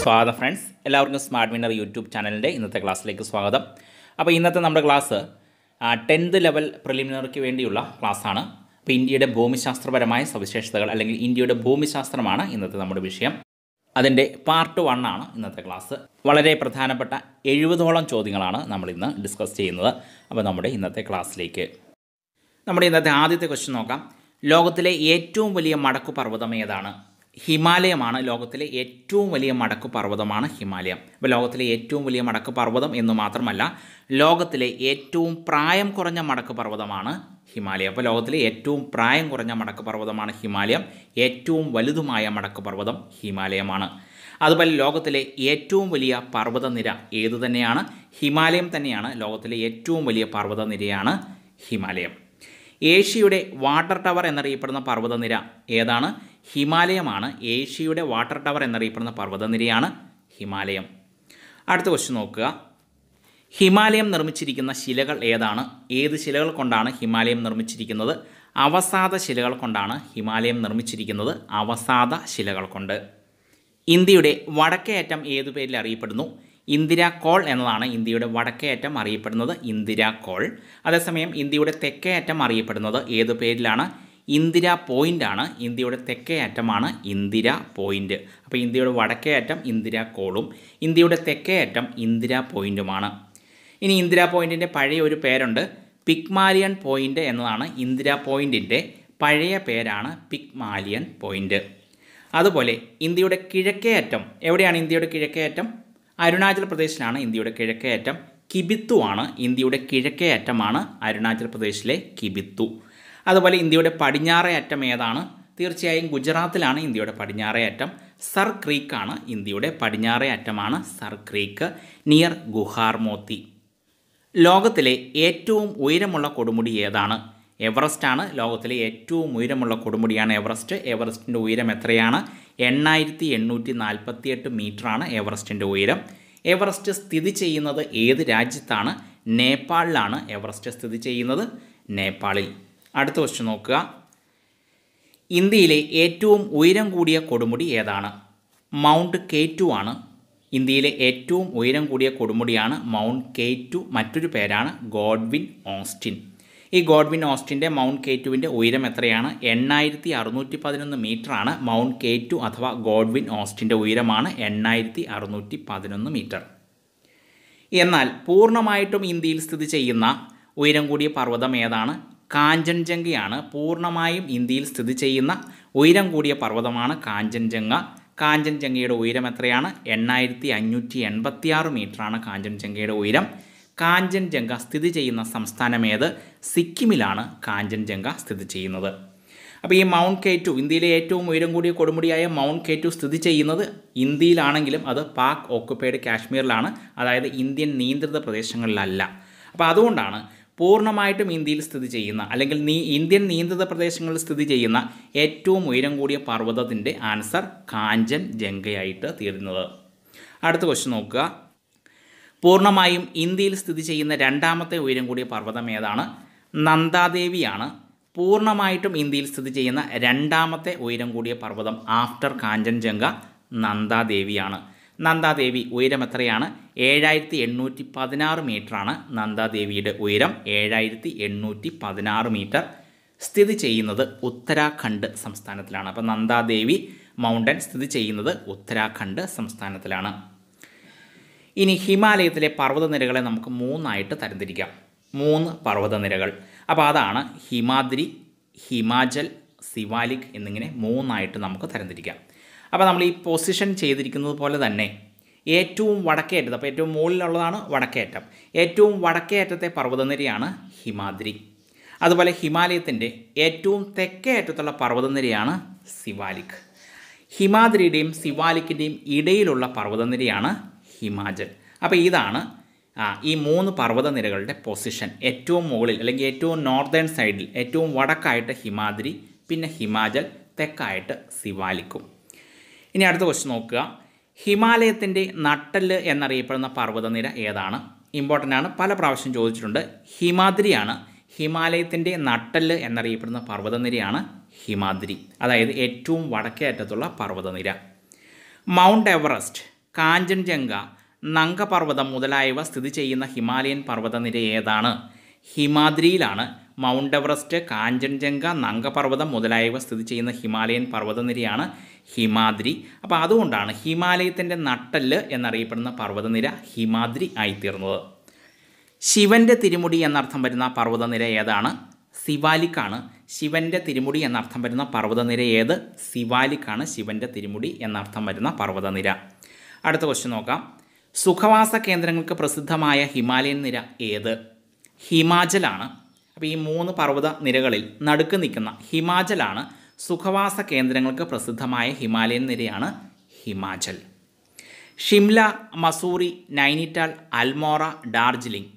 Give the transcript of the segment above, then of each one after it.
സ്വാഗതം ഫ്രണ്ട്സ് എല്ലാവർക്കും smart winner YouTube ചാനലിൻ്റെ ഇന്നത്തെ ക്ലാസ്സിലേക്ക് സ്വാഗതം അപ്പോൾ ഇന്നത്തെ നമ്മുടെ ക്ലാസ് ടെൻത്ത് ലെവൽ പ്രിലിമിനറിക്ക് വേണ്ടിയുള്ള ക്ലാസ്സാണ് അപ്പോൾ ഇന്ത്യയുടെ ഭൂമിശാസ്ത്രപരമായ സവിശേഷതകൾ അല്ലെങ്കിൽ ഇന്ത്യയുടെ ഭൂമിശാസ്ത്രമാണ് ഇന്നത്തെ നമ്മുടെ വിഷയം അതിൻ്റെ പാർട്ട് വൺ ആണ് ഇന്നത്തെ ക്ലാസ് വളരെ പ്രധാനപ്പെട്ട എഴുപതോളം ചോദ്യങ്ങളാണ് നമ്മൾ ഇന്ന് ഡിസ്കസ് ചെയ്യുന്നത് അപ്പോൾ നമ്മുടെ ഇന്നത്തെ ക്ലാസ്സിലേക്ക് നമ്മുടെ ഇന്നത്തെ ആദ്യത്തെ ക്വസ്റ്റ്യൻ നോക്കാം ലോകത്തിലെ ഏറ്റവും വലിയ മടക്കു പർവ്വതം ഏതാണ് ഹിമാലയമാണ് ലോകത്തിലെ ഏറ്റവും വലിയ മടക്കു പർവ്വതമാണ് ഹിമാലയം അപ്പോൾ ലോകത്തിലെ ഏറ്റവും വലിയ മടക്കു പർവ്വതം എന്ന് മാത്രമല്ല ലോകത്തിലെ ഏറ്റവും പ്രായം കുറഞ്ഞ മടക്കു പർവ്വതമാണ് ഹിമാലയം അപ്പോൾ ലോകത്തിലെ ഏറ്റവും പ്രായം കുറഞ്ഞ മടക്കു പർവ്വതമാണ് ഹിമാലയം ഏറ്റവും വലുതുമായ മടക്കു പർവ്വതം ഹിമാലയമാണ് അതുപോലെ ലോകത്തിലെ ഏറ്റവും വലിയ പർവ്വതനിര ഏത് തന്നെയാണ് ഹിമാലയം തന്നെയാണ് ലോകത്തിലെ ഏറ്റവും വലിയ പർവ്വതനിരയാണ് ഹിമാലയം ഏഷ്യയുടെ വാട്ടർ ടവർ എന്നറിയപ്പെടുന്ന പർവ്വതനിര ഏതാണ് ഹിമാലയമാണ് ഏഷ്യയുടെ വാട്ടർ ടവർ എന്നറിയപ്പെടുന്ന പർവ്വതനിരയാണ് ഹിമാലയം അടുത്ത ക്വസ്റ്റ്യൻ നോക്കുക ഹിമാലയം നിർമ്മിച്ചിരിക്കുന്ന ശിലകൾ ഏതാണ് ഏത് ശിലകൾ കൊണ്ടാണ് ഹിമാലയം നിർമ്മിച്ചിരിക്കുന്നത് അവസാദ ശിലകൾ കൊണ്ടാണ് ഹിമാലയം നിർമ്മിച്ചിരിക്കുന്നത് അവസാദ ശിലകൾ കൊണ്ട് ഇന്ത്യയുടെ വടക്കേയറ്റം ഏതു പേരിൽ അറിയപ്പെടുന്നു ഇന്ദിരാ കോൾ എന്നതാണ് ഇന്ത്യയുടെ വടക്കേയറ്റം അറിയപ്പെടുന്നത് ഇന്ദിരാ കോൾ അതേസമയം ഇന്ത്യയുടെ തെക്കേയറ്റം അറിയപ്പെടുന്നത് ഏതു പേരിലാണ് ഇന്ദിര ആണ് ഇന്ത്യയുടെ തെക്കേ അറ്റമാണ് ഇന്ദിര പോയിൻ്റ് അപ്പോൾ ഇന്ത്യയുടെ വടക്കേ അറ്റം ഇന്ദിര കോളും ഇന്ത്യയുടെ തെക്കേ അറ്റം ഇന്ദിര പോയിൻറ്റുമാണ് ഇനി ഇന്ദിര പോയിൻറ്റിൻ്റെ പഴയ ഒരു പേരുണ്ട് പിക്മാലിയൻ പോയിൻ്റ് എന്നതാണ് ഇന്ദിര പോയിൻറ്റിൻ്റെ പഴയ പേരാണ് പിക്മാലിയൻ പോയിൻ്റ് അതുപോലെ ഇന്ത്യയുടെ കിഴക്കേ അറ്റം എവിടെയാണ് ഇന്ത്യയുടെ കിഴക്കേ അറ്റം അരുണാചൽ പ്രദേശിലാണ് ഇന്ത്യയുടെ കിഴക്കേ അറ്റം കിബിത്തു ആണ് ഇന്ത്യയുടെ കിഴക്കേ അറ്റമാണ് അരുണാചൽ പ്രദേശിലെ കിബിത്തു അതുപോലെ ഇന്ത്യയുടെ പടിഞ്ഞാറേ അറ്റം ഏതാണ് തീർച്ചയായും ഗുജറാത്തിലാണ് ഇന്ത്യയുടെ പടിഞ്ഞാറേ അറ്റം സർ ക്രീക്കാണ് ഇന്ത്യയുടെ പടിഞ്ഞാറേ അറ്റമാണ് സർ ക്രീക്ക് നിയർ ഗുഹാർമോത്തി ലോകത്തിലെ ഏറ്റവും ഉയരമുള്ള കൊടുമുടി ഏതാണ് എവറസ്റ്റാണ് ലോകത്തിലെ ഏറ്റവും ഉയരമുള്ള കൊടുമുടിയാണ് എവറസ്റ്റ് എവറസ്റ്റിൻ്റെ ഉയരം എത്രയാണ് എണ്ണായിരത്തി എണ്ണൂറ്റി നാൽപ്പത്തിയെട്ട് മീറ്ററാണ് എവറസ്റ്റിൻ്റെ ഉയരം എവറസ്റ്റ് സ്ഥിതി ചെയ്യുന്നത് ഏത് രാജ്യത്താണ് നേപ്പാളിലാണ് എവറസ്റ്റ് സ്ഥിതി ചെയ്യുന്നത് നേപ്പാളിൽ അടുത്ത ക്വസ്റ്റ്യൻ നോക്കുക ഇന്ത്യയിലെ ഏറ്റവും ഉയരം കൂടിയ കൊടുമുടി ഏതാണ് മൗണ്ട് കെ ടു ആണ് ഇന്ത്യയിലെ ഏറ്റവും ഉയരം കൂടിയ കൊടുമുടിയാണ് മൗണ്ട് കെ ടു മറ്റൊരു പേരാണ് ഗോഡ്വിൻ ഓസ്റ്റിൻ ഈ ഗോഡ്വിൻ ഓസ്റ്റിൻ്റെ മൗണ്ട് കെ ടുവിൻ്റെ ഉയരം എത്രയാണ് എണ്ണായിരത്തി അറുന്നൂറ്റി പതിനൊന്ന് മീറ്ററാണ് മൗണ്ട് കെ ടു അഥവാ ഗോഡ്വിൻ ഓസ്റ്റിൻ്റെ ഉയരമാണ് എണ്ണായിരത്തി അറുന്നൂറ്റി പതിനൊന്ന് മീറ്റർ എന്നാൽ പൂർണ്ണമായിട്ടും ഇന്ത്യയിൽ സ്ഥിതി ചെയ്യുന്ന ഉയരം കൂടിയ പർവ്വതം ഏതാണ് കാഞ്ചൻജംഗയാണ് പൂർണ്ണമായും ഇന്ത്യയിൽ സ്ഥിതി ചെയ്യുന്ന ഉയരം കൂടിയ പർവ്വതമാണ് കാഞ്ചൻജംഗ കാഞ്ചൻജംഗയുടെ ഉയരം എത്രയാണ് എണ്ണായിരത്തി അഞ്ഞൂറ്റി എൺപത്തി ആറ് മീറ്ററാണ് കാഞ്ചൻജംഗയുടെ ഉയരം കാഞ്ചൻജംഗ സ്ഥിതി ചെയ്യുന്ന സംസ്ഥാനം ഏത് സിക്കിമിലാണ് കാഞ്ചൻജംഗ സ്ഥിതി ചെയ്യുന്നത് അപ്പോൾ ഈ മൗണ്ട് കേറ്റു ഇന്ത്യയിലെ ഏറ്റവും ഉയരം കൂടിയ കൊടുമുടിയായ മൗണ്ട് കേറ്റു സ്ഥിതി ചെയ്യുന്നത് ഇന്ത്യയിലാണെങ്കിലും അത് പാക് ഓക്കുപ്പൈഡ് കാശ്മീരിലാണ് അതായത് ഇന്ത്യൻ നിയന്ത്രിത പ്രദേശങ്ങളിലല്ല അപ്പോൾ അതുകൊണ്ടാണ് പൂർണ്ണമായിട്ടും ഇന്ത്യയിൽ സ്ഥിതി ചെയ്യുന്ന അല്ലെങ്കിൽ നീ ഇന്ത്യൻ നിയന്ത്രിത പ്രദേശങ്ങളിൽ സ്ഥിതി ചെയ്യുന്ന ഏറ്റവും ഉയരം കൂടിയ പർവ്വതത്തിൻ്റെ ആൻസർ കാഞ്ചൻ ജംഗയായിട്ട് തീരുന്നത് അടുത്ത ക്വസ്റ്റ്യൻ നോക്കുക പൂർണ്ണമായും ഇന്ത്യയിൽ സ്ഥിതി ചെയ്യുന്ന രണ്ടാമത്തെ ഉയരം കൂടിയ പർവ്വതം ഏതാണ് നന്ദാദേവിയാണ് പൂർണ്ണമായിട്ടും ഇന്ത്യയിൽ സ്ഥിതി ചെയ്യുന്ന രണ്ടാമത്തെ ഉയരം കൂടിയ പർവ്വതം ആഫ്റ്റർ കാഞ്ചൻജംഗ നന്ദാദേവിയാണ് നന്ദാദേവി എത്രയാണ് ഏഴായിരത്തി എണ്ണൂറ്റി പതിനാറ് മീറ്ററാണ് നന്ദാദേവിയുടെ ഉയരം ഏഴായിരത്തി എണ്ണൂറ്റി പതിനാറ് മീറ്റർ സ്ഥിതി ചെയ്യുന്നത് ഉത്തരാഖണ്ഡ് സംസ്ഥാനത്തിലാണ് അപ്പോൾ നന്ദാദേവി മൗണ്ടൻ സ്ഥിതി ചെയ്യുന്നത് ഉത്തരാഖണ്ഡ് സംസ്ഥാനത്തിലാണ് ഇനി ഹിമാലയത്തിലെ പർവ്വതനിരകളെ നമുക്ക് മൂന്നായിട്ട് തരംതിരിക്കാം മൂന്ന് പർവ്വതനിരകൾ അപ്പോൾ അതാണ് ഹിമാദ്രി ഹിമാചൽ സിവാലിക് എന്നിങ്ങനെ മൂന്നായിട്ട് നമുക്ക് തരംതിരിക്കാം അപ്പോൾ നമ്മൾ ഈ പൊസിഷൻ ചെയ്തിരിക്കുന്നത് പോലെ തന്നെ ഏറ്റവും വടക്കേറ്റത് അപ്പോൾ ഏറ്റവും മുകളിലുള്ളതാണ് വടക്കേറ്റം ഏറ്റവും വടക്കേയറ്റത്തെ പർവ്വതനിരയാണ് ഹിമാദ്രി അതുപോലെ ഹിമാലയത്തിൻ്റെ ഏറ്റവും തെക്കേ അറ്റത്തുള്ള പർവ്വതനിരയാണ് സിവാലിക് ഹിമാദ്രിയുടെയും സിവാലിക്കിൻ്റെയും ഇടയിലുള്ള പർവ്വതനിരയാണ് ഹിമാചൽ അപ്പോൾ ഇതാണ് ഈ മൂന്ന് പർവ്വതനിരകളുടെ പൊസിഷൻ ഏറ്റവും മുകളിൽ അല്ലെങ്കിൽ ഏറ്റവും നോർത്തേൺ സൈഡിൽ ഏറ്റവും വടക്കായിട്ട് ഹിമാദ്രി പിന്നെ ഹിമാചൽ തെക്കായിട്ട് സിവാലിക്കും ഇനി അടുത്ത ക്വസ്റ്റ്യൻ നോക്കുക ഹിമാലയത്തിൻ്റെ നട്ടല് എന്നറിയപ്പെടുന്ന പർവ്വതനിര ഏതാണ് ഇമ്പോർട്ടൻ്റ് ആണ് പല പ്രാവശ്യം ചോദിച്ചിട്ടുണ്ട് ഹിമാദ്രിയാണ് ഹിമാലയത്തിൻ്റെ നട്ടല് എന്നറിയപ്പെടുന്ന പർവ്വതനിരയാണ് ഹിമാദ്രി അതായത് ഏറ്റവും വടക്കേ അറ്റത്തുള്ള പർവ്വതനിര മൗണ്ട് എവറസ്റ്റ് കാഞ്ചൻജംഗ നങ്കപർവ്വതം മുതലായവ സ്ഥിതി ചെയ്യുന്ന ഹിമാലയൻ പർവ്വതനിര ഏതാണ് ഹിമാദ്രിയിലാണ് മൗണ്ട് എവറസ്റ്റ് കാഞ്ചൻജംഗ നങ്കപർവ്വതം മുതലായവ സ്ഥിതി ചെയ്യുന്ന ഹിമാലയൻ പർവ്വതനിരയാണ് ഹിമാദ്രി അപ്പോൾ അതുകൊണ്ടാണ് ഹിമാലയത്തിൻ്റെ നട്ടല് എന്നറിയപ്പെടുന്ന പർവ്വതനിര ഹിമാദ്രി ആയിത്തീർന്നത് ശിവൻ്റെ തിരുമുടി എന്നർത്ഥം വരുന്ന പർവ്വതനിര ഏതാണ് സിവാലിക്കാണ് ശിവൻ്റെ തിരുമുടി എന്നർത്ഥം വരുന്ന പർവ്വതനിര ഏത് സിവാലിക്കാണ് ശിവൻ്റെ തിരുമുടി എന്നർത്ഥം വരുന്ന പർവ്വതനിര അടുത്ത ക്വസ്റ്റ്യൻ നോക്കാം സുഖവാസ കേന്ദ്രങ്ങൾക്ക് പ്രസിദ്ധമായ ഹിമാലയൻ നിര ഏത് ഹിമാചലാണ് അപ്പോൾ ഈ മൂന്ന് പർവ്വത നിരകളിൽ നടുക്ക് നിൽക്കുന്ന ഹിമാചലാണ് സുഖവാസ കേന്ദ്രങ്ങൾക്ക് പ്രസിദ്ധമായ ഹിമാലയൻ നിരയാണ് ഹിമാചൽ ഷിംല മസൂറി നൈനിറ്റാൽ അൽമോറ ഡാർജിലിംഗ്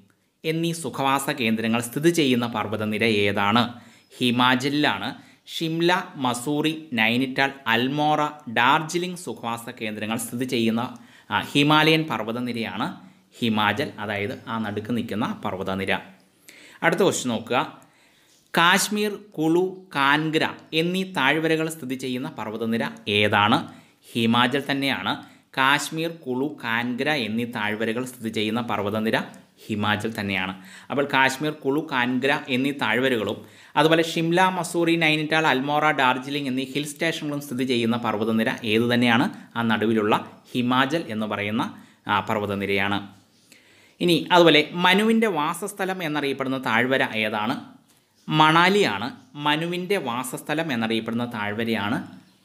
എന്നീ സുഖവാസ കേന്ദ്രങ്ങൾ സ്ഥിതി ചെയ്യുന്ന നിര ഏതാണ് ഹിമാചലിലാണ് ഷിംല മസൂറി നൈനിറ്റാൽ അൽമോറ ഡാർജിലിംഗ് സുഖവാസ കേന്ദ്രങ്ങൾ സ്ഥിതി ചെയ്യുന്ന ഹിമാലയൻ നിരയാണ് ഹിമാചൽ അതായത് ആ നടുക്ക് നിൽക്കുന്ന പർവ്വതനിര അടുത്ത ക്വസ്റ്റ്യൻ നോക്കുക കാശ്മീർ കുളു കാൻഗ്ര എന്നീ താഴ്വരകൾ സ്ഥിതി ചെയ്യുന്ന പർവ്വതനിര ഏതാണ് ഹിമാചൽ തന്നെയാണ് കാശ്മീർ കുളു കാൻഗ്ര എന്നീ താഴ്വരകൾ സ്ഥിതി ചെയ്യുന്ന പർവ്വതനിര ഹിമാചൽ തന്നെയാണ് അപ്പോൾ കാശ്മീർ കുളു കാൻഗ്ര എന്നീ താഴ്വരകളും അതുപോലെ ഷിംല മസൂറി നൈനിറ്റാൾ അൽമോറ ഡാർജിലിംഗ് എന്നീ ഹിൽ സ്റ്റേഷനുകളും സ്ഥിതി ചെയ്യുന്ന പർവ്വതനിര ഏതു തന്നെയാണ് ആ നടുവിലുള്ള ഹിമാചൽ എന്ന് പറയുന്ന പർവ്വതനിരയാണ് ഇനി അതുപോലെ മനുവിൻ്റെ വാസസ്ഥലം എന്നറിയപ്പെടുന്ന താഴ്വര ഏതാണ് മണാലിയാണ് മനുവിൻ്റെ വാസസ്ഥലം എന്നറിയപ്പെടുന്ന താഴ്വരയാണ്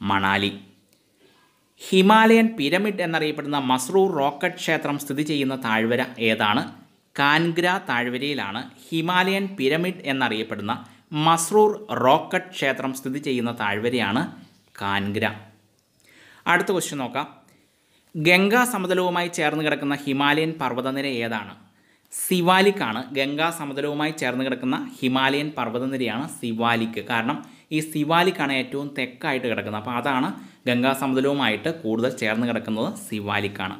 മണാലി ഹിമാലയൻ പിരമിഡ് എന്നറിയപ്പെടുന്ന മസ്റൂർ റോക്കറ്റ് ക്ഷേത്രം സ്ഥിതി ചെയ്യുന്ന താഴ്വര ഏതാണ് കാൻഗ്ര താഴ്വരയിലാണ് ഹിമാലയൻ പിരമിഡ് എന്നറിയപ്പെടുന്ന മസ്റൂർ റോക്കറ്റ് ക്ഷേത്രം സ്ഥിതി ചെയ്യുന്ന താഴ്വരയാണ് കാൻഗ്ര അടുത്ത ക്വസ്റ്റ്യൻ നോക്കാം ഗംഗാ സമതലവുമായി ചേർന്ന് കിടക്കുന്ന ഹിമാലയൻ പർവ്വതനിര ഏതാണ് സിവാലിക്കാണ് ഗംഗാ സമതലവുമായി ചേർന്ന് കിടക്കുന്ന ഹിമാലയൻ പർവ്വതനിരയാണ് സിവാലിക്ക് കാരണം ഈ സിവാലിക്കാണ് ഏറ്റവും തെക്കായിട്ട് കിടക്കുന്നത് അപ്പോൾ അതാണ് ഗംഗാ സമതലവുമായിട്ട് കൂടുതൽ ചേർന്ന് കിടക്കുന്നത് സിവാലിക്കാണ്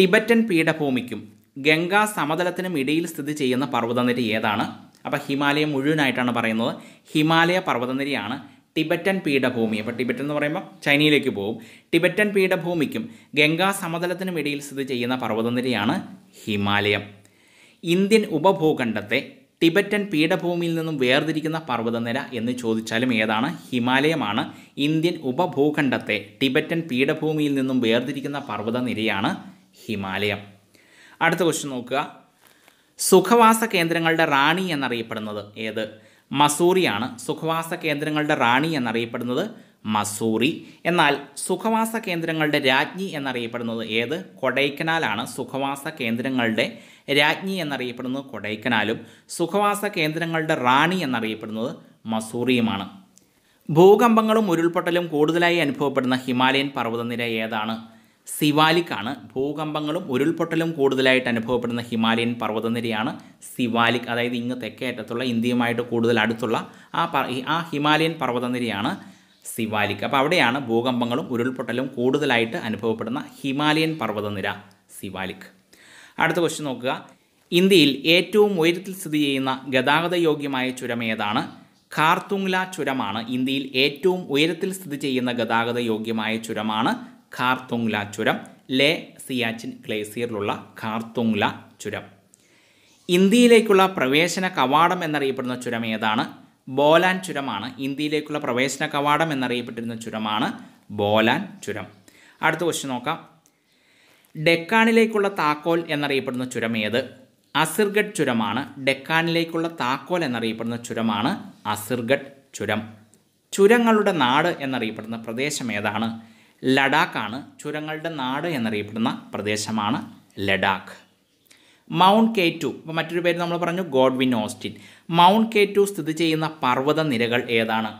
ടിബറ്റൻ പീഠഭൂമിക്കും ഗംഗാ സമതലത്തിനും ഇടയിൽ സ്ഥിതി ചെയ്യുന്ന പർവ്വതനിര ഏതാണ് അപ്പോൾ ഹിമാലയം മുഴുവനായിട്ടാണ് പറയുന്നത് ഹിമാലയ പർവ്വതനിരയാണ് ടിബറ്റൻ പീഠഭൂമി അപ്പോൾ ടിബറ്റൻ എന്ന് പറയുമ്പോൾ ചൈനയിലേക്ക് പോകും ടിബറ്റൻ പീഠഭൂമിക്കും ഗംഗാ സമതലത്തിനും ഇടയിൽ സ്ഥിതി ചെയ്യുന്ന പർവ്വതനിരയാണ് ഹിമാലയം ഇന്ത്യൻ ഉപഭൂഖണ്ഡത്തെ ടിബറ്റൻ പീഠഭൂമിയിൽ നിന്നും വേർതിരിക്കുന്ന പർവ്വതനിര എന്ന് ചോദിച്ചാലും ഏതാണ് ഹിമാലയമാണ് ഇന്ത്യൻ ഉപഭൂഖണ്ഡത്തെ ടിബറ്റൻ പീഠഭൂമിയിൽ നിന്നും വേർതിരിക്കുന്ന പർവ്വതനിരയാണ് ഹിമാലയം അടുത്ത ക്വസ്റ്റ്യൻ നോക്കുക സുഖവാസ കേന്ദ്രങ്ങളുടെ റാണി എന്നറിയപ്പെടുന്നത് ഏത് മസൂറിയാണ് സുഖവാസ കേന്ദ്രങ്ങളുടെ റാണി എന്നറിയപ്പെടുന്നത് മസൂറി എന്നാൽ സുഖവാസ കേന്ദ്രങ്ങളുടെ രാജ്ഞി എന്നറിയപ്പെടുന്നത് ഏത് കൊടൈക്കനാലാണ് സുഖവാസ കേന്ദ്രങ്ങളുടെ രാജ്ഞി എന്നറിയപ്പെടുന്നത് കൊടൈക്കനാലും സുഖവാസ കേന്ദ്രങ്ങളുടെ റാണി എന്നറിയപ്പെടുന്നത് മസൂറിയുമാണ് ഭൂകമ്പങ്ങളും ഉരുൾപൊട്ടലും കൂടുതലായി അനുഭവപ്പെടുന്ന ഹിമാലയൻ പർവ്വതനിര ഏതാണ് സിവാലിക്കാണ് ഭൂകമ്പങ്ങളും ഉരുൾപൊട്ടലും കൂടുതലായിട്ട് അനുഭവപ്പെടുന്ന ഹിമാലയൻ പർവ്വതനിരയാണ് സിവാലിക് അതായത് ഇങ്ങ് തെക്കേ അറ്റത്തുള്ള ഇന്ത്യയുമായിട്ട് കൂടുതൽ അടുത്തുള്ള ആ ആ ഹിമാലയൻ പർവ്വതനിരയാണ് സിവാലിക് അപ്പോൾ അവിടെയാണ് ഭൂകമ്പങ്ങളും ഉരുൾപൊട്ടലും കൂടുതലായിട്ട് അനുഭവപ്പെടുന്ന ഹിമാലയൻ പർവ്വതനിര സിവാലിക് അടുത്ത ക്വസ്റ്റ്യൻ നോക്കുക ഇന്ത്യയിൽ ഏറ്റവും ഉയരത്തിൽ സ്ഥിതി ചെയ്യുന്ന ഗതാഗത യോഗ്യമായ ചുരം ഏതാണ് ഖാർത്തുങ്ല ചുരമാണ് ഇന്ത്യയിൽ ഏറ്റവും ഉയരത്തിൽ സ്ഥിതി ചെയ്യുന്ന ഗതാഗത യോഗ്യമായ ചുരമാണ് ഖാർത്തുങ്ല ചുരം ലേ സിയാച്ചിൻ ഗ്ലേസിയറിലുള്ള ഖാർത്തുങ്ല ചുരം ഇന്ത്യയിലേക്കുള്ള പ്രവേശന കവാടം എന്നറിയപ്പെടുന്ന ചുരം ഏതാണ് ബോലാൻ ചുരമാണ് ഇന്ത്യയിലേക്കുള്ള പ്രവേശന കവാടം എന്നറിയപ്പെട്ടിരുന്ന ചുരമാണ് ബോലാൻ ചുരം അടുത്ത ക്വസ്റ്റ്യൻ നോക്കാം ഡെക്കാനിലേക്കുള്ള താക്കോൽ എന്നറിയപ്പെടുന്ന ചുരം ഏത് അസിർഗഡ് ചുരമാണ് ഡെക്കാനിലേക്കുള്ള താക്കോൽ എന്നറിയപ്പെടുന്ന ചുരമാണ് അസിർഗഡ് ചുരം ചുരങ്ങളുടെ നാട് എന്നറിയപ്പെടുന്ന പ്രദേശം ഏതാണ് ലഡാക്കാണ് ചുരങ്ങളുടെ നാട് എന്നറിയപ്പെടുന്ന പ്രദേശമാണ് ലഡാക്ക് മൗണ്ട് കെ ടു ഇപ്പോൾ മറ്റൊരു പേര് നമ്മൾ പറഞ്ഞു Godwin Austen Mount K two സ്ഥിതി ചെയ്യുന്ന പർവ്വത നിരകൾ ഏതാണ്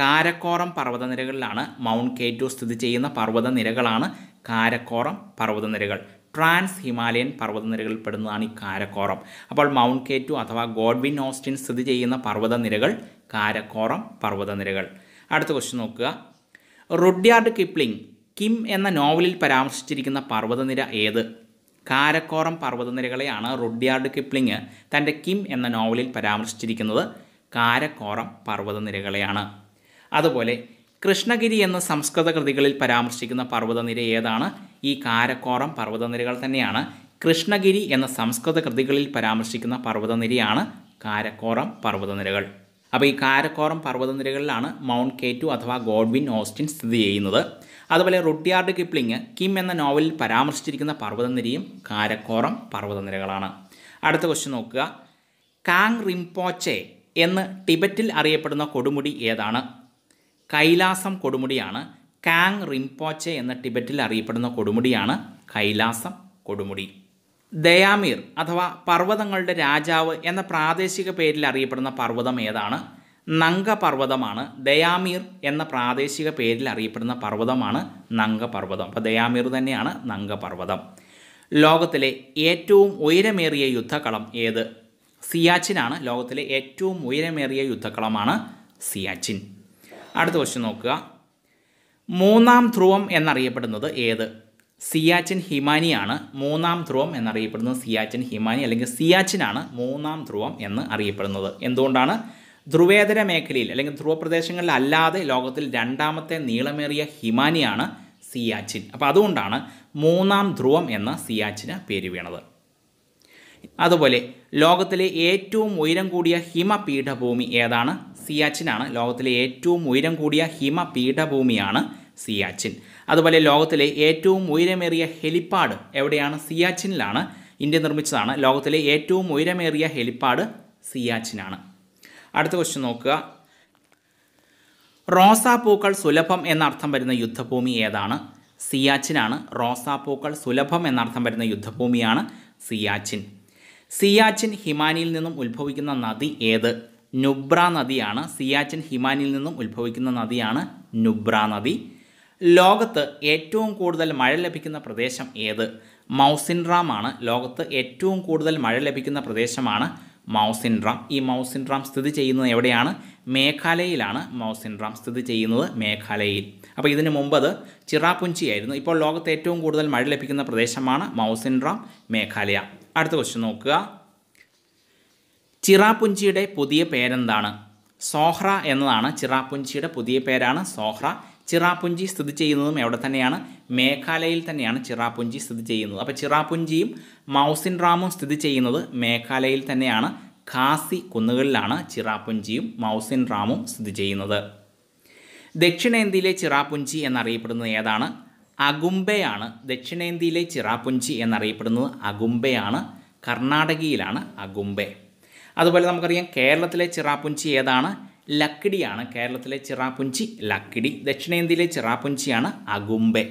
കാരക്കോറം പർവ്വത നിരകളിലാണ് മൗണ്ട് കെ ടു സ്ഥിതി ചെയ്യുന്ന പർവ്വത നിരകളാണ് കാരക്കോറം പർവ്വത നിരകൾ ട്രാൻസ് ഹിമാലയൻ പർവ്വത നിരകളിൽ പെടുന്നതാണ് ഈ കാരക്കോറം അപ്പോൾ മൗണ്ട് കെ ടു അഥവാ ഗോഡ്വിൻ ഓസ്റ്റിൻ സ്ഥിതി ചെയ്യുന്ന പർവ്വത നിരകൾ കാരക്കോറം പർവ്വത നിരകൾ അടുത്ത ക്വസ്റ്റ്യൻ നോക്കുക റുഡ്യാർഡ് കിപ്ലിംഗ് കിം എന്ന നോവലിൽ പരാമർശിച്ചിരിക്കുന്ന പർവ്വതനിര ഏത് കാരക്കോറം പർവ്വതനിരകളെയാണ് റുഡ്യാർഡ് കിപ്ലിംഗ് തൻ്റെ കിം എന്ന നോവലിൽ പരാമർശിച്ചിരിക്കുന്നത് കാരക്കോറം പർവ്വതനിരകളെയാണ് അതുപോലെ കൃഷ്ണഗിരി എന്ന സംസ്കൃത കൃതികളിൽ പരാമർശിക്കുന്ന പർവ്വതനിര ഏതാണ് ഈ കാരക്കോറം പർവ്വതനിരകൾ തന്നെയാണ് കൃഷ്ണഗിരി എന്ന സംസ്കൃത കൃതികളിൽ പരാമർശിക്കുന്ന പർവ്വതനിരയാണ് കാരക്കോറം പർവ്വതനിരകൾ അപ്പോൾ ഈ കാരക്കോറം പർവ്വതനിരകളിലാണ് മൗണ്ട് കെ ടു അഥവാ ഗോഡ്വിൻ ഓസ്റ്റിൻ സ്ഥിതി ചെയ്യുന്നത് അതുപോലെ റുട്ടിയാർഡ് കിപ്ലിംഗ് കിം എന്ന നോവലിൽ പരാമർശിച്ചിരിക്കുന്ന പർവ്വതനിരയും കാരക്കോറം പർവ്വതനിരകളാണ് അടുത്ത ക്വസ്റ്റ്യൻ നോക്കുക കാങ് റിംപോച്ചെ എന്ന് ടിബറ്റിൽ അറിയപ്പെടുന്ന കൊടുമുടി ഏതാണ് കൈലാസം കൊടുമുടിയാണ് കാങ് റിംപോച്ചെ എന്ന ടിബറ്റിൽ അറിയപ്പെടുന്ന കൊടുമുടിയാണ് കൈലാസം കൊടുമുടി ദയാമീർ അഥവാ പർവ്വതങ്ങളുടെ രാജാവ് എന്ന പ്രാദേശിക പേരിൽ അറിയപ്പെടുന്ന പർവ്വതം ഏതാണ് നങ്കപർവ്വതമാണ് ദയാമീർ എന്ന പ്രാദേശിക പേരിൽ അറിയപ്പെടുന്ന പർവ്വതമാണ് നങ്കപർവ്വതം അപ്പോൾ ദയാമീർ തന്നെയാണ് നങ്കപർവ്വതം ലോകത്തിലെ ഏറ്റവും ഉയരമേറിയ യുദ്ധക്കളം ഏത് സിയാച്ചിനാണ് ലോകത്തിലെ ഏറ്റവും ഉയരമേറിയ യുദ്ധക്കളമാണ് സിയാച്ചിൻ അടുത്ത ക്വസ്റ്റ്യൻ നോക്കുക മൂന്നാം ധ്രുവം എന്നറിയപ്പെടുന്നത് ഏത് സിയാച്ചിൻ ഹിമാനിയാണ് മൂന്നാം ധ്രുവം എന്നറിയപ്പെടുന്നത് സിയാച്ചിൻ ഹിമാനി അല്ലെങ്കിൽ സിയാച്ചിനാണ് മൂന്നാം ധ്രുവം എന്ന് അറിയപ്പെടുന്നത് എന്തുകൊണ്ടാണ് ധ്രുവേതര മേഖലയിൽ അല്ലെങ്കിൽ ധ്രുവപ്രദേശങ്ങളിൽ അല്ലാതെ ലോകത്തിൽ രണ്ടാമത്തെ നീളമേറിയ ഹിമാനിയാണ് സിയാച്ചിൻ അപ്പോൾ അതുകൊണ്ടാണ് മൂന്നാം ധ്രുവം എന്ന സിയാച്ചിന് പേര് വീണത് അതുപോലെ ലോകത്തിലെ ഏറ്റവും ഉയരം കൂടിയ ഹിമപീഠഭൂമി ഏതാണ് സിയാച്ചിനാണ് ലോകത്തിലെ ഏറ്റവും ഉയരം കൂടിയ ഹിമപീഠഭൂമിയാണ് സിയാച്ചിൻ അതുപോലെ ലോകത്തിലെ ഏറ്റവും ഉയരമേറിയ ഹെലിപ്പാഡ് എവിടെയാണ് സിയാച്ചിനിലാണ് ഇന്ത്യ നിർമ്മിച്ചതാണ് ലോകത്തിലെ ഏറ്റവും ഉയരമേറിയ ഹെലിപ്പാഡ് സിയാച്ചിനാണ് അടുത്ത ക്വസ്റ്റ്യൻ നോക്കുക റോസാപ്പൂക്കൾ സുലഭം എന്നർത്ഥം വരുന്ന യുദ്ധഭൂമി ഏതാണ് സിയാച്ചിനാണ് റോസാപ്പൂക്കൾ സുലഭം എന്നർത്ഥം വരുന്ന യുദ്ധഭൂമിയാണ് സിയാച്ചിൻ സിയാച്ചിൻ ഹിമാനിയിൽ നിന്നും ഉത്ഭവിക്കുന്ന നദി ഏത് നുബ്ര നദിയാണ് സിയാച്ചിൻ ഹിമാനിയിൽ നിന്നും ഉത്ഭവിക്കുന്ന നദിയാണ് നുബ്ര നദി ലോകത്ത് ഏറ്റവും കൂടുതൽ മഴ ലഭിക്കുന്ന പ്രദേശം ഏത് മൗസിൻറാം ആണ് ലോകത്ത് ഏറ്റവും കൂടുതൽ മഴ ലഭിക്കുന്ന പ്രദേശമാണ് മൗസിൻറാം ഈ മൗസിൻറാം സ്ഥിതി ചെയ്യുന്നത് എവിടെയാണ് മേഘാലയയിലാണ് മൗസിൻറാം സ്ഥിതി ചെയ്യുന്നത് മേഘാലയയിൽ അപ്പോൾ ഇതിനു മുമ്പ് അത് ചിറാപുഞ്ചിയായിരുന്നു ഇപ്പോൾ ലോകത്ത് ഏറ്റവും കൂടുതൽ മഴ ലഭിക്കുന്ന പ്രദേശമാണ് മൗസിൻറാം മേഘാലയ അടുത്ത ക്വസ്റ്റ്യൻ നോക്കുക ചിറാപുഞ്ചിയുടെ പുതിയ പേരെന്താണ് സോഹ്ര എന്നതാണ് ചിറാപുഞ്ചിയുടെ പുതിയ പേരാണ് സോഹ്ര ചിറാപുഞ്ചി സ്ഥിതി ചെയ്യുന്നതും എവിടെ തന്നെയാണ് മേഘാലയയിൽ തന്നെയാണ് ചിറാപുഞ്ചി സ്ഥിതി ചെയ്യുന്നത് അപ്പോൾ ചിറാപുഞ്ചിയും മൗസിൻ റാമും സ്ഥിതി ചെയ്യുന്നത് മേഘാലയയിൽ തന്നെയാണ് ഖാസി കുന്നുകളിലാണ് ചിറാപുഞ്ചിയും മൗസിൻ റാമും സ്ഥിതി ചെയ്യുന്നത് ദക്ഷിണേന്ത്യയിലെ ചിറാപുഞ്ചി എന്നറിയപ്പെടുന്നത് ഏതാണ് അഗുംബയാണ് ദക്ഷിണേന്ത്യയിലെ ചിറാപുഞ്ചി എന്നറിയപ്പെടുന്നത് അഗുംബയാണ് കർണാടകയിലാണ് അഗുംബെ അതുപോലെ നമുക്കറിയാം കേരളത്തിലെ ചിറാപുഞ്ചി ഏതാണ് ലക്കിടിയാണ് കേരളത്തിലെ ചിറാപുഞ്ചി ലക്കിടി ദക്ഷിണേന്ത്യയിലെ ചിറാപുഞ്ചിയാണ് അഗുംബെ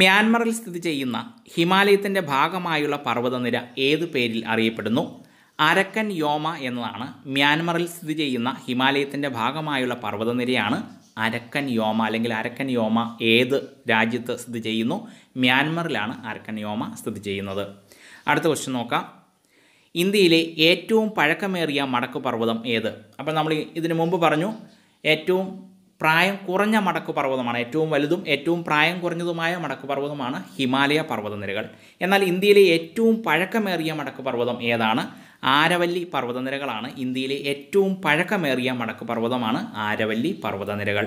മ്യാൻമറിൽ സ്ഥിതി ചെയ്യുന്ന ഹിമാലയത്തിൻ്റെ ഭാഗമായുള്ള പർവ്വതനിര ഏതു പേരിൽ അറിയപ്പെടുന്നു അരക്കൻ യോമ എന്നതാണ് മ്യാൻമറിൽ സ്ഥിതി ചെയ്യുന്ന ഹിമാലയത്തിൻ്റെ ഭാഗമായുള്ള പർവ്വതനിരയാണ് അരക്കൻ യോമ അല്ലെങ്കിൽ അരക്കൻ യോമ ഏത് രാജ്യത്ത് സ്ഥിതി ചെയ്യുന്നു മ്യാൻമറിലാണ് അരക്കൻ യോമ സ്ഥിതി ചെയ്യുന്നത് അടുത്ത ക്വസ്റ്റ്യൻ നോക്കാം ഇന്ത്യയിലെ ഏറ്റവും പഴക്കമേറിയ പർവ്വതം ഏത് അപ്പോൾ നമ്മൾ ഇതിനു മുമ്പ് പറഞ്ഞു ഏറ്റവും പ്രായം കുറഞ്ഞ മടക്കു പർവ്വതമാണ് ഏറ്റവും വലുതും ഏറ്റവും പ്രായം കുറഞ്ഞതുമായ മടക്കു പർവ്വതമാണ് ഹിമാലയ പർവ്വതനിരകൾ എന്നാൽ ഇന്ത്യയിലെ ഏറ്റവും പഴക്കമേറിയ മടക്കു പർവ്വതം ഏതാണ് ആരവല്ലി പർവ്വതനിരകളാണ് ഇന്ത്യയിലെ ഏറ്റവും പഴക്കമേറിയ മടക്കു പർവ്വതമാണ് ആരവല്ലി പർവ്വതനിരകൾ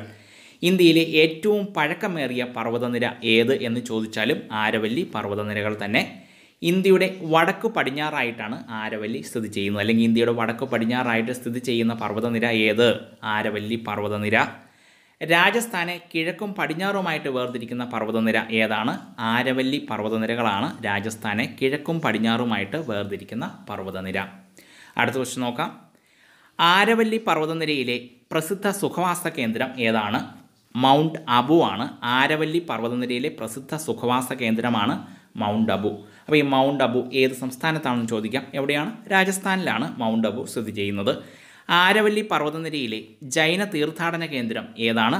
ഇന്ത്യയിലെ ഏറ്റവും പഴക്കമേറിയ പർവ്വതനിര ഏത് എന്ന് ചോദിച്ചാലും ആരവല്ലി പർവ്വതനിരകൾ തന്നെ ഇന്ത്യയുടെ വടക്കു പടിഞ്ഞാറായിട്ടാണ് ആരവല്ലി സ്ഥിതി ചെയ്യുന്നത് അല്ലെങ്കിൽ ഇന്ത്യയുടെ വടക്കു പടിഞ്ഞാറായിട്ട് സ്ഥിതി ചെയ്യുന്ന പർവ്വതനിര ഏത് ആരവല്ലി പർവ്വതനിര രാജസ്ഥാനെ കിഴക്കും പടിഞ്ഞാറുമായിട്ട് വേർതിരിക്കുന്ന പർവ്വതനിര ഏതാണ് ആരവല്ലി പർവ്വതനിരകളാണ് രാജസ്ഥാനെ കിഴക്കും പടിഞ്ഞാറുമായിട്ട് വേർതിരിക്കുന്ന പർവ്വതനിര അടുത്ത ക്വസ്റ്റ് നോക്കാം ആരവല്ലി പർവ്വതനിരയിലെ പ്രസിദ്ധ സുഖവാസ കേന്ദ്രം ഏതാണ് മൗണ്ട് അബു ആണ് ആരവല്ലി പർവ്വതനിരയിലെ പ്രസിദ്ധ സുഖവാസ കേന്ദ്രമാണ് മൗണ്ട് അബു അപ്പോൾ ഈ മൗണ്ട് അബു ഏത് സംസ്ഥാനത്താണെന്ന് ചോദിക്കാം എവിടെയാണ് രാജസ്ഥാനിലാണ് മൗണ്ട് അബു സ്ഥിതി ചെയ്യുന്നത് ആരവല്ലി പർവ്വതനിരയിലെ ജൈന തീർത്ഥാടന കേന്ദ്രം ഏതാണ്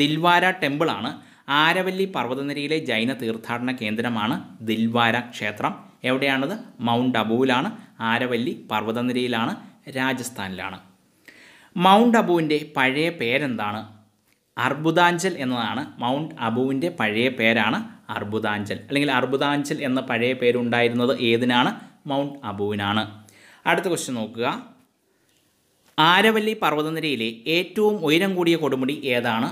ദിൽവാര ടെമ്പിളാണ് ആരവല്ലി പർവ്വതനിരയിലെ ജൈന തീർത്ഥാടന കേന്ദ്രമാണ് ദിൽവാര ക്ഷേത്രം എവിടെയാണത് മൗണ്ട് അബുവിലാണ് ആരവല്ലി പർവ്വതനിരയിലാണ് രാജസ്ഥാനിലാണ് മൗണ്ട് അബുവിൻ്റെ പഴയ പേരെന്താണ് അർബുദാഞ്ചൽ എന്നതാണ് മൗണ്ട് അബുവിൻ്റെ പഴയ പേരാണ് അർബുദാഞ്ചൽ അല്ലെങ്കിൽ അർബുദാഞ്ചൽ എന്ന പഴയ പേരുണ്ടായിരുന്നത് ഏതിനാണ് മൗണ്ട് അബുവിനാണ് അടുത്ത ക്വസ്റ്റ്യൻ നോക്കുക ആരവല്ലി പർവ്വതനിരയിലെ ഏറ്റവും ഉയരം കൂടിയ കൊടുമുടി ഏതാണ്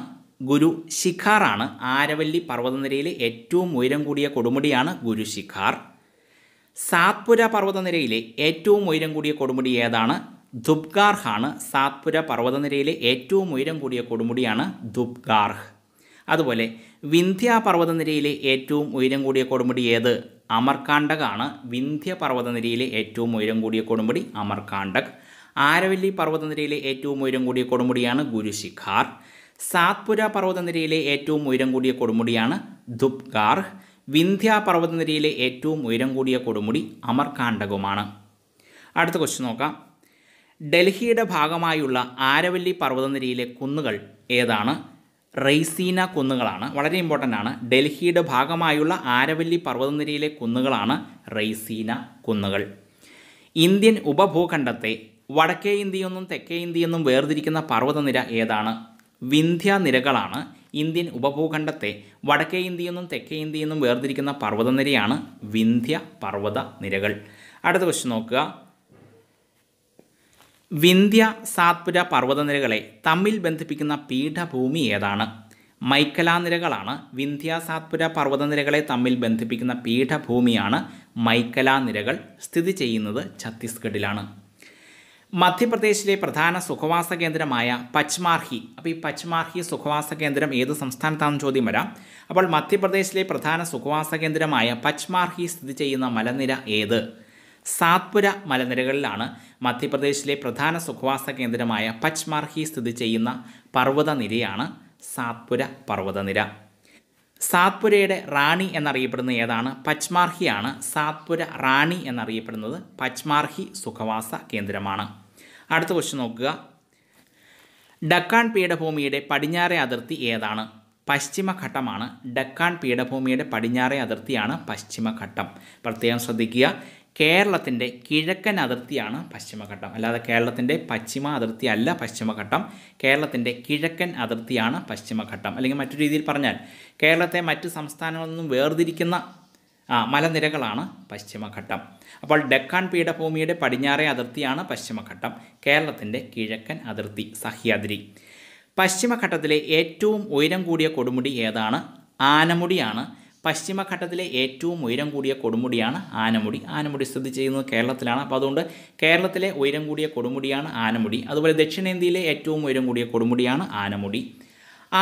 ഗുരു ശിഖാറാണ് ആരവല്ലി പർവ്വതനിരയിലെ ഏറ്റവും ഉയരം കൂടിയ കൊടുമുടിയാണ് ഗുരു ശിഖാർ സാത്പുര പർവ്വതനിരയിലെ ഏറ്റവും ഉയരം കൂടിയ കൊടുമുടി ഏതാണ് ദുബ്ഗാർഹ് ആണ് സാത്പുര പർവ്വതനിരയിലെ ഏറ്റവും ഉയരം കൂടിയ കൊടുമുടിയാണ് ദുബ്ഗാർഹ് അതുപോലെ വിന്ധ്യ പർവ്വതനിരയിലെ ഏറ്റവും ഉയരം കൂടിയ കൊടുമുടി ഏത് അമർകാണ്ടകാണ് വിന്ധ്യ പർവ്വതനിരയിലെ ഏറ്റവും ഉയരം കൂടിയ കൊടുമുടി അമർകാണ്ടക് ആരവല്ലി പർവ്വതനിരയിലെ ഏറ്റവും ഉയരം കൂടിയ കൊടുമുടിയാണ് ഗുരുശിഖാർ സാത്പുര പർവ്വതനിരയിലെ ഏറ്റവും ഉയരം കൂടിയ കൊടുമുടിയാണ് ദുബ്ഗാർഹ് വിന്ധ്യ പർവ്വതനിരയിലെ ഏറ്റവും ഉയരം കൂടിയ കൊടുമുടി അമർകാണ്ടകുമാണ് അടുത്ത ക്വസ്റ്റ്യൻ നോക്കാം ഡൽഹിയുടെ ഭാഗമായുള്ള ആരവല്ലി പർവ്വതനിരയിലെ കുന്നുകൾ ഏതാണ് റെയ്സീന കുന്നുകളാണ് വളരെ ഇമ്പോർട്ടൻ്റ് ആണ് ഡൽഹിയുടെ ഭാഗമായുള്ള ആരവല്ലി പർവ്വതനിരയിലെ കുന്നുകളാണ് റെയ്സീന കുന്നുകൾ ഇന്ത്യൻ ഉപഭൂഖണ്ഡത്തെ വടക്കേ ഇന്ത്യയെന്നും തെക്കേ ഇന്ത്യയെന്നും വേർതിരിക്കുന്ന പർവ്വതനിര ഏതാണ് വിന്ധ്യ നിരകളാണ് ഇന്ത്യൻ ഉപഭൂഖണ്ഡത്തെ വടക്കേ ഇന്ത്യയെന്നും തെക്കേ ഇന്ത്യയെന്നും വേർതിരിക്കുന്ന പർവ്വതനിരയാണ് വിന്ധ്യ പർവ്വത നിരകൾ അടുത്ത ക്വസ്റ്റ്യൻ നോക്കുക വിന്ധ്യ സാത്പുര പർവ്വതനിരകളെ തമ്മിൽ ബന്ധിപ്പിക്കുന്ന പീഠഭൂമി ഏതാണ് മൈക്കലാനിരകളാണ് വിന്ധ്യ സാത്പുര പർവ്വതനിരകളെ തമ്മിൽ ബന്ധിപ്പിക്കുന്ന പീഠഭൂമിയാണ് മൈക്കലാനിരകൾ സ്ഥിതി ചെയ്യുന്നത് ഛത്തീസ്ഗഡിലാണ് മധ്യപ്രദേശിലെ പ്രധാന സുഖവാസ കേന്ദ്രമായ പച്ച്മാർഹി അപ്പോൾ ഈ പച്ച്മാർഹി സുഖവാസ കേന്ദ്രം ഏത് സംസ്ഥാനത്താണെന്ന് ചോദ്യം വരാം അപ്പോൾ മധ്യപ്രദേശിലെ പ്രധാന സുഖവാസ കേന്ദ്രമായ പച്ച്മാർഹി സ്ഥിതി ചെയ്യുന്ന മലനിര ഏത് സാത്പുര മലനിരകളിലാണ് മധ്യപ്രദേശിലെ പ്രധാന സുഖവാസ കേന്ദ്രമായ പച്ച്മാർഹി സ്ഥിതി ചെയ്യുന്ന പർവ്വതനിരയാണ് സാത്പുര പർവ്വതനിര സാത്പുരയുടെ റാണി എന്നറിയപ്പെടുന്ന ഏതാണ് പച്ച്മാർഹിയാണ് സാത്പുര റാണി എന്നറിയപ്പെടുന്നത് പച്ച്മാർഹി സുഖവാസ കേന്ദ്രമാണ് അടുത്ത ക്വസ്റ്റ്യൻ നോക്കുക ഡക്കാൻ പീഠഭൂമിയുടെ പടിഞ്ഞാറേ അതിർത്തി ഏതാണ് പശ്ചിമഘട്ടമാണ് ഡക്കാൻ പീഠഭൂമിയുടെ പടിഞ്ഞാറേ അതിർത്തിയാണ് പശ്ചിമഘട്ടം പ്രത്യേകം ശ്രദ്ധിക്കുക കേരളത്തിൻ്റെ കിഴക്കൻ അതിർത്തിയാണ് പശ്ചിമഘട്ടം അല്ലാതെ കേരളത്തിൻ്റെ പശ്ചിമ അതിർത്തി അല്ല പശ്ചിമഘട്ടം കേരളത്തിൻ്റെ കിഴക്കൻ അതിർത്തിയാണ് പശ്ചിമഘട്ടം അല്ലെങ്കിൽ മറ്റു രീതിയിൽ പറഞ്ഞാൽ കേരളത്തെ മറ്റ് സംസ്ഥാനങ്ങളിൽ നിന്നും വേർതിരിക്കുന്ന മലനിരകളാണ് പശ്ചിമഘട്ടം അപ്പോൾ ഡെക്കാൻ പീഠഭൂമിയുടെ പടിഞ്ഞാറേ അതിർത്തിയാണ് പശ്ചിമഘട്ടം കേരളത്തിൻ്റെ കിഴക്കൻ അതിർത്തി സഹ്യാദ്രി പശ്ചിമഘട്ടത്തിലെ ഏറ്റവും ഉയരം കൂടിയ കൊടുമുടി ഏതാണ് ആനമുടിയാണ് പശ്ചിമഘട്ടത്തിലെ ഏറ്റവും ഉയരം കൂടിയ കൊടുമുടിയാണ് ആനമുടി ആനമുടി സ്ഥിതി ചെയ്യുന്നത് കേരളത്തിലാണ് അപ്പോൾ അതുകൊണ്ട് കേരളത്തിലെ ഉയരം കൂടിയ കൊടുമുടിയാണ് ആനമുടി അതുപോലെ ദക്ഷിണേന്ത്യയിലെ ഏറ്റവും ഉയരം കൂടിയ കൊടുമുടിയാണ് ആനമുടി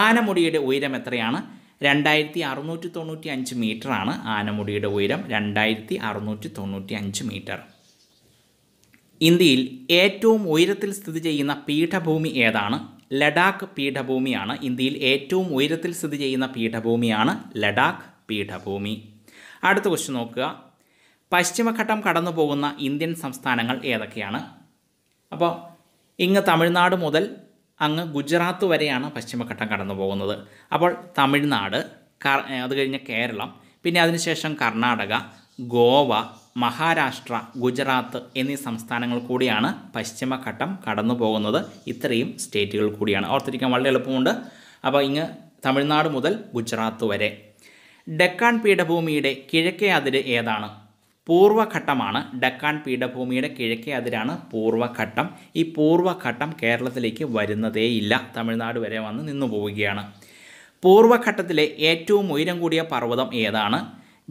ആനമുടിയുടെ ഉയരം എത്രയാണ് രണ്ടായിരത്തി അറുന്നൂറ്റി തൊണ്ണൂറ്റി അഞ്ച് മീറ്ററാണ് ആനമുടിയുടെ ഉയരം രണ്ടായിരത്തി അറുന്നൂറ്റി തൊണ്ണൂറ്റി അഞ്ച് മീറ്റർ ഇന്ത്യയിൽ ഏറ്റവും ഉയരത്തിൽ സ്ഥിതി ചെയ്യുന്ന പീഠഭൂമി ഏതാണ് ലഡാക്ക് പീഠഭൂമിയാണ് ഇന്ത്യയിൽ ഏറ്റവും ഉയരത്തിൽ സ്ഥിതി ചെയ്യുന്ന പീഠഭൂമിയാണ് ലഡാക്ക് പീഠഭൂമി അടുത്ത ക്വസ്റ്റ്യൻ നോക്കുക പശ്ചിമഘട്ടം കടന്നു പോകുന്ന ഇന്ത്യൻ സംസ്ഥാനങ്ങൾ ഏതൊക്കെയാണ് അപ്പോൾ ഇങ്ങ് തമിഴ്നാട് മുതൽ അങ്ങ് ഗുജറാത്ത് വരെയാണ് പശ്ചിമഘട്ടം കടന്നു പോകുന്നത് അപ്പോൾ തമിഴ്നാട് അത് കഴിഞ്ഞ് കേരളം പിന്നെ അതിനുശേഷം കർണാടക ഗോവ മഹാരാഷ്ട്ര ഗുജറാത്ത് എന്നീ സംസ്ഥാനങ്ങൾ കൂടിയാണ് പശ്ചിമഘട്ടം കടന്നു പോകുന്നത് ഇത്രയും സ്റ്റേറ്റുകൾ കൂടിയാണ് ഓർത്തിരിക്കാൻ വളരെ എളുപ്പമുണ്ട് അപ്പോൾ ഇങ്ങ് തമിഴ്നാട് മുതൽ ഗുജറാത്ത് വരെ ഡെക്കാൻ പീഠഭൂമിയുടെ കിഴക്കേ അതിര് ഏതാണ് പൂർവഘട്ടമാണ് ഡക്കാൻ പീഠഭൂമിയുടെ കിഴക്കേ അതിരാണ് പൂർവഘട്ടം ഈ പൂർവഘട്ടം കേരളത്തിലേക്ക് വരുന്നതേയില്ല തമിഴ്നാട് വരെ വന്ന് നിന്നു പോവുകയാണ് പൂർവഘട്ടത്തിലെ ഏറ്റവും ഉയരം കൂടിയ പർവ്വതം ഏതാണ്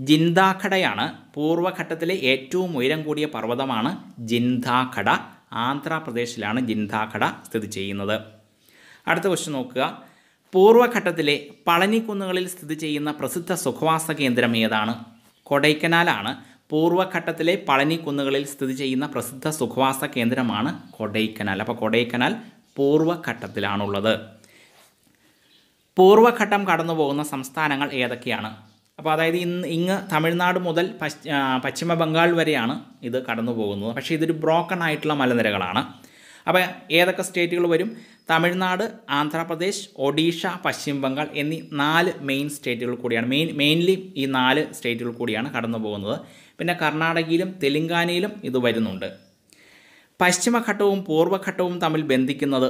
ജിന്താഖടയാണ് പൂർവഘട്ടത്തിലെ ഏറ്റവും ഉയരം കൂടിയ പർവ്വതമാണ് ജിന്താഖട ആന്ധ്രാപ്രദേശിലാണ് ജിന്താഖട സ്ഥിതി ചെയ്യുന്നത് അടുത്ത ക്വസ്റ്റ്യൻ നോക്കുക പൂർവ്വഘട്ടത്തിലെ പളനിക്കുന്നുകളിൽ സ്ഥിതി ചെയ്യുന്ന പ്രസിദ്ധ സുഖവാസ കേന്ദ്രം ഏതാണ് കൊടൈക്കനാലാണ് പൂർവ്വഘട്ടത്തിലെ പളനിക്കുന്നുകളിൽ സ്ഥിതി ചെയ്യുന്ന പ്രസിദ്ധ സുഖവാസ കേന്ദ്രമാണ് കൊടൈക്കനാൽ അപ്പോൾ കൊടൈക്കനാൽ പൂർവ്വഘട്ടത്തിലാണുള്ളത് പൂർവ്വഘട്ടം കടന്നു പോകുന്ന സംസ്ഥാനങ്ങൾ ഏതൊക്കെയാണ് അപ്പോൾ അതായത് ഇന്ന് ഇങ്ങ് തമിഴ്നാട് മുതൽ പശ്ചിമ ബംഗാൾ വരെയാണ് ഇത് കടന്നു പോകുന്നത് പക്ഷേ ഇതൊരു ബ്രോക്കൺ ആയിട്ടുള്ള മലനിരകളാണ് അപ്പോൾ ഏതൊക്കെ സ്റ്റേറ്റുകൾ വരും തമിഴ്നാട് ആന്ധ്രാപ്രദേശ് ഒഡീഷ പശ്ചിമ ബംഗാൾ എന്നീ നാല് മെയിൻ സ്റ്റേറ്റുകൾ കൂടിയാണ് മെയിൻ മെയിൻലി ഈ നാല് സ്റ്റേറ്റുകൾ കൂടിയാണ് കടന്നു പോകുന്നത് പിന്നെ കർണാടകയിലും തെലുങ്കാനയിലും ഇത് വരുന്നുണ്ട് പശ്ചിമഘട്ടവും പൂർവ്വഘട്ടവും തമ്മിൽ ബന്ധിക്കുന്നത്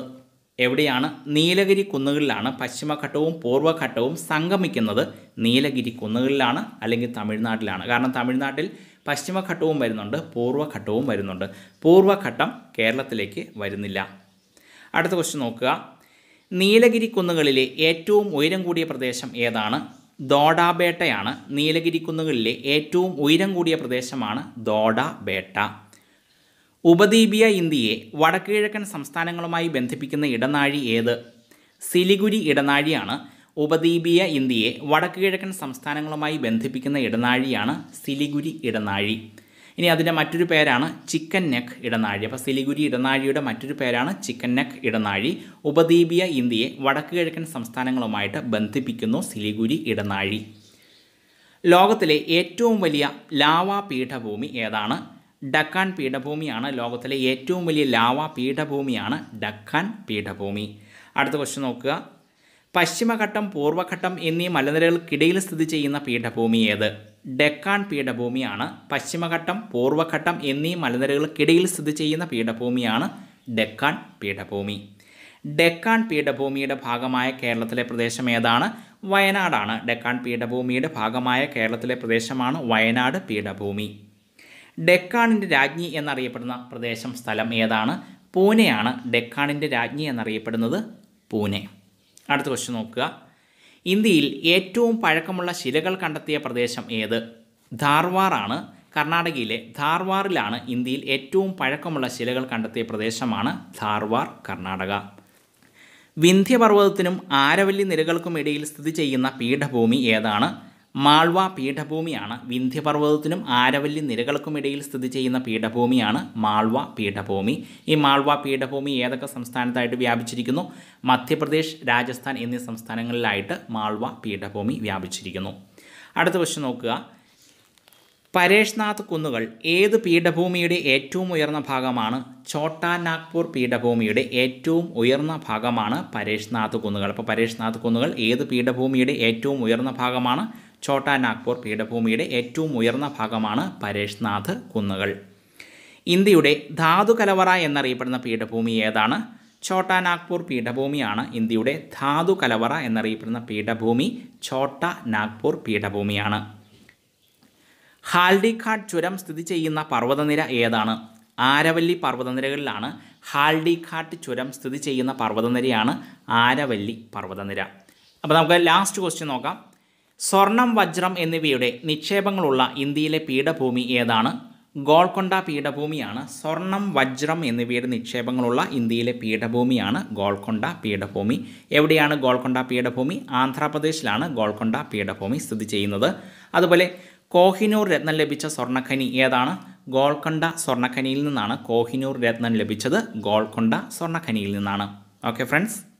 എവിടെയാണ് നീലഗിരി കുന്നുകളിലാണ് പശ്ചിമഘട്ടവും പൂർവ്വഘട്ടവും സംഗമിക്കുന്നത് നീലഗിരി കുന്നുകളിലാണ് അല്ലെങ്കിൽ തമിഴ്നാട്ടിലാണ് കാരണം തമിഴ്നാട്ടിൽ പശ്ചിമഘട്ടവും വരുന്നുണ്ട് പൂർവ്വഘട്ടവും വരുന്നുണ്ട് പൂർവ്വഘട്ടം കേരളത്തിലേക്ക് വരുന്നില്ല അടുത്ത ക്വസ്റ്റ്യൻ നോക്കുക നീലഗിരി കുന്നുകളിലെ ഏറ്റവും ഉയരം കൂടിയ പ്രദേശം ഏതാണ് ദോഡാബേട്ടയാണ് നീലഗിരി കുന്നുകളിലെ ഏറ്റവും ഉയരം കൂടിയ പ്രദേശമാണ് ദോഡാബേട്ട ഉപദ്വീപിയ ഇന്ത്യയെ വടക്കുകിഴക്കൻ സംസ്ഥാനങ്ങളുമായി ബന്ധിപ്പിക്കുന്ന ഇടനാഴി ഏത് സിലിഗുരി ഇടനാഴിയാണ് ഉപദ്വീപീയ ഇന്ത്യയെ കിഴക്കൻ സംസ്ഥാനങ്ങളുമായി ബന്ധിപ്പിക്കുന്ന ഇടനാഴിയാണ് സിലിഗുരി ഇടനാഴി ഇനി അതിൻ്റെ മറ്റൊരു പേരാണ് ചിക്കൻ നെക്ക് ഇടനാഴി അപ്പോൾ സിലിഗുരി ഇടനാഴിയുടെ മറ്റൊരു പേരാണ് ചിക്കൻ നെക്ക് ഇടനാഴി ഉപദ്വീപീയ ഇന്ത്യയെ കിഴക്കൻ സംസ്ഥാനങ്ങളുമായിട്ട് ബന്ധിപ്പിക്കുന്നു സിലിഗുരി ഇടനാഴി ലോകത്തിലെ ഏറ്റവും വലിയ ലാവാ പീഠഭൂമി ഏതാണ് ഡക്കാൻ പീഠഭൂമിയാണ് ലോകത്തിലെ ഏറ്റവും വലിയ ലാവ പീഠഭൂമിയാണ് ഡക്കാൻ പീഠഭൂമി അടുത്ത ക്വസ്റ്റ്യൻ നോക്കുക പശ്ചിമഘട്ടം പൂർവ്വഘട്ടം എന്നീ മലനിരകൾക്കിടയിൽ സ്ഥിതി ചെയ്യുന്ന പീഠഭൂമി ഏത് ഡെക്കാൺ പീഠഭൂമിയാണ് പശ്ചിമഘട്ടം പൂർവ്വഘട്ടം എന്നീ മലനിരകൾക്കിടയിൽ സ്ഥിതി ചെയ്യുന്ന പീഠഭൂമിയാണ് ഡെക്കാൺ പീഠഭൂമി ഡെക്കാൺ പീഠഭൂമിയുടെ ഭാഗമായ കേരളത്തിലെ പ്രദേശം ഏതാണ് വയനാടാണ് ഡെക്കാൺ പീഠഭൂമിയുടെ ഭാഗമായ കേരളത്തിലെ പ്രദേശമാണ് വയനാട് പീഠഭൂമി ഡെക്കാണിൻ്റെ രാജ്ഞി എന്നറിയപ്പെടുന്ന പ്രദേശം സ്ഥലം ഏതാണ് പൂനെയാണ് ഡെക്കാണിൻ്റെ രാജ്ഞി എന്നറിയപ്പെടുന്നത് പൂനെ അടുത്ത ക്വസ്റ്റ്യൻ നോക്കുക ഇന്ത്യയിൽ ഏറ്റവും പഴക്കമുള്ള ശിലകൾ കണ്ടെത്തിയ പ്രദേശം ഏത് ധാർവാറാണ് കർണാടകയിലെ ധാർവാറിലാണ് ഇന്ത്യയിൽ ഏറ്റവും പഴക്കമുള്ള ശിലകൾ കണ്ടെത്തിയ പ്രദേശമാണ് ധാർവാർ കർണാടക വിന്ധ്യപർവ്വതത്തിനും ആരവല്ലി നിരകൾക്കും ഇടയിൽ സ്ഥിതി ചെയ്യുന്ന പീഠഭൂമി ഏതാണ് മാൾവ പീഠഭൂമിയാണ് വിന്ധ്യപർവ്വതത്തിനും ആരവല്ലി നിരകൾക്കുമിടയിൽ സ്ഥിതി ചെയ്യുന്ന പീഠഭൂമിയാണ് മാൾവ പീഠഭൂമി ഈ മാൾവ പീഠഭൂമി ഏതൊക്കെ സംസ്ഥാനത്തായിട്ട് വ്യാപിച്ചിരിക്കുന്നു മധ്യപ്രദേശ് രാജസ്ഥാൻ എന്നീ സംസ്ഥാനങ്ങളിലായിട്ട് മാൾവ പീഠഭൂമി വ്യാപിച്ചിരിക്കുന്നു അടുത്ത ക്വസ്റ്റ്യൻ നോക്കുക പരേഷ്നാഥ് കുന്നുകൾ ഏത് പീഠഭൂമിയുടെ ഏറ്റവും ഉയർന്ന ഭാഗമാണ് ഛോട്ടാ നാഗ്പൂർ പീഠഭൂമിയുടെ ഏറ്റവും ഉയർന്ന ഭാഗമാണ് പരേഷ്നാഥ് കുന്നുകൾ അപ്പോൾ പരേഷ്നാഥ് കുന്നുകൾ ഏത് പീഠഭൂമിയുടെ ഏറ്റവും ഉയർന്ന ഭാഗമാണ് ഛോട്ടാ നാഗ്പൂർ പീഠഭൂമിയുടെ ഏറ്റവും ഉയർന്ന ഭാഗമാണ് പരേഷ്നാഥ് കുന്നുകൾ ഇന്ത്യയുടെ ധാതു കലവറ എന്നറിയപ്പെടുന്ന പീഠഭൂമി ഏതാണ് ഛോട്ടാ നാഗ്പൂർ പീഠഭൂമിയാണ് ഇന്ത്യയുടെ ധാതു കലവറ എന്നറിയപ്പെടുന്ന പീഠഭൂമി ഛോട്ടാ നാഗ്പൂർ പീഠഭൂമിയാണ് ഹാൽഡിഘാട്ട് ചുരം സ്ഥിതി ചെയ്യുന്ന പർവ്വതനിര ഏതാണ് ആരവല്ലി പർവ്വതനിരകളിലാണ് ഹാൽഡിഘാട്ട് ചുരം സ്ഥിതി ചെയ്യുന്ന പർവ്വതനിരയാണ് ആരവല്ലി പർവ്വതനിര അപ്പോൾ നമുക്ക് ലാസ്റ്റ് ക്വസ്റ്റ്യൻ നോക്കാം സ്വർണം വജ്രം എന്നിവയുടെ നിക്ഷേപങ്ങളുള്ള ഇന്ത്യയിലെ പീഠഭൂമി ഏതാണ് ഗോൾക്കൊണ്ട പീഠഭൂമിയാണ് സ്വർണം വജ്രം എന്നിവയുടെ നിക്ഷേപങ്ങളുള്ള ഇന്ത്യയിലെ പീഠഭൂമിയാണ് ഗോൾക്കൊണ്ട പീഠഭൂമി എവിടെയാണ് ഗോൾക്കൊണ്ട പീഠഭൂമി ആന്ധ്രാപ്രദേശിലാണ് ഗോൾക്കൊണ്ട പീഠഭൂമി സ്ഥിതി ചെയ്യുന്നത് അതുപോലെ കോഹിനൂർ രത്നം ലഭിച്ച സ്വർണ്ണഖനി ഏതാണ് ഗോൾക്കൊണ്ട സ്വർണ്ണഖനിയിൽ നിന്നാണ് കോഹിനൂർ രത്നം ലഭിച്ചത് ഗോൾക്കൊണ്ട സ്വർണ്ണഖനിയിൽ നിന്നാണ് ഓക്കെ ഫ്രണ്ട്സ്